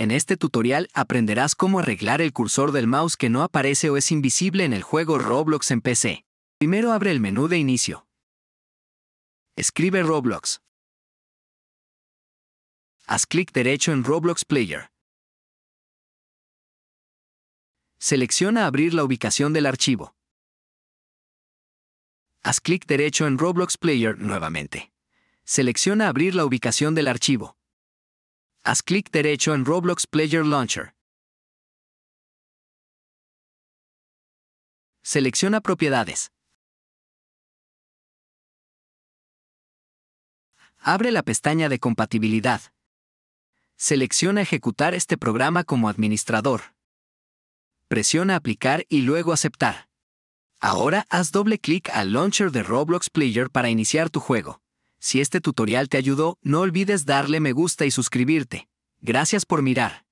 En este tutorial aprenderás cómo arreglar el cursor del mouse que no aparece o es invisible en el juego Roblox en PC. Primero abre el menú de inicio. Escribe Roblox. Haz clic derecho en Roblox Player. Selecciona abrir la ubicación del archivo. Haz clic derecho en Roblox Player nuevamente. Selecciona abrir la ubicación del archivo haz clic derecho en Roblox Player Launcher. Selecciona propiedades. Abre la pestaña de compatibilidad. Selecciona ejecutar este programa como administrador. Presiona aplicar y luego aceptar. Ahora haz doble clic al launcher de Roblox Player para iniciar tu juego. Si este tutorial te ayudó, no olvides darle me gusta y suscribirte. Gracias por mirar.